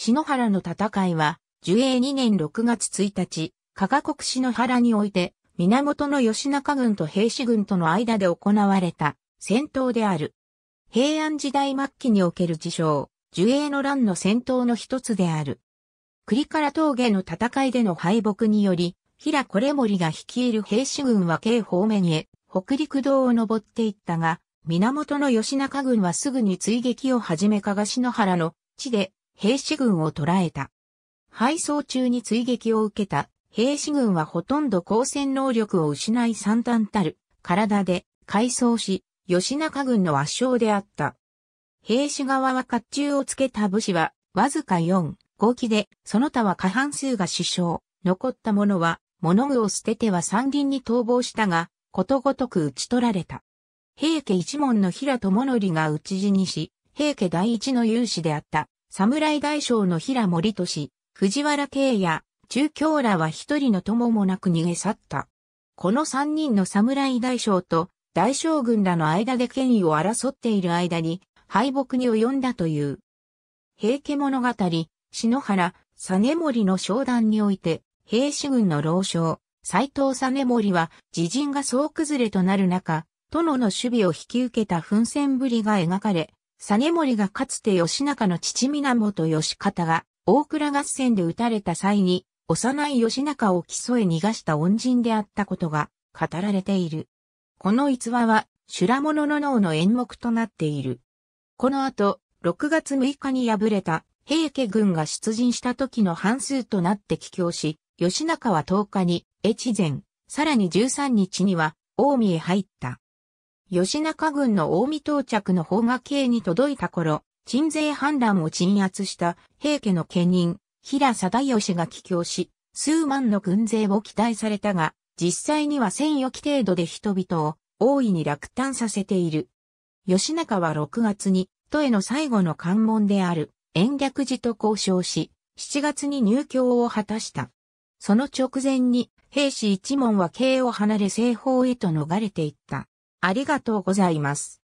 篠原の戦いは、樹英2年6月1日、加賀国篠原において、源義仲軍と平氏軍との間で行われた戦闘である。平安時代末期における事象、樹英の乱の戦闘の一つである。栗から峠の戦いでの敗北により、平これ森が率いる平氏軍は京方面へ北陸道を登っていったが、源義仲軍はすぐに追撃を始め加賀篠原の地で兵士軍を捕らえた。敗走中に追撃を受けた兵士軍はほとんど抗戦能力を失い散憺たる体で回送し、吉中軍の圧勝であった。兵士側は甲冑をつけた武士はわずか4、5機で、その他は過半数が死傷。残った者は物具を捨てては山林に逃亡したが、ことごとく討ち取られた。平家一門の平友則が討ち死にし、平家第一の勇士であった。侍大将の平森俊、藤原慶也、中京らは一人の友もなく逃げ去った。この三人の侍大将と大将軍らの間で権威を争っている間に敗北に及んだという。平家物語、篠原、実森の商談において、平氏軍の老将、斎藤実森は、自陣が総崩れとなる中、殿の守備を引き受けた奮戦ぶりが描かれ、サネモリがかつて義仲の父源義方が、大倉合戦で撃たれた際に、幼い義仲を競曽へ逃がした恩人であったことが語られている。この逸話は、修羅者の脳の演目となっている。この後、6月6日に敗れた平家軍が出陣した時の半数となって帰郷し、義仲は10日に越前、さらに13日には大見へ入った。吉中軍の大見到着の方が慶に届いた頃、鎮西反乱を鎮圧した平家の家人、平貞義が帰郷し、数万の軍勢を期待されたが、実際には千余期程度で人々を大いに落胆させている。吉中は6月に、都への最後の関門である、延暦寺と交渉し、7月に入京を果たした。その直前に、兵士一門は京を離れ西方へと逃れていった。ありがとうございます。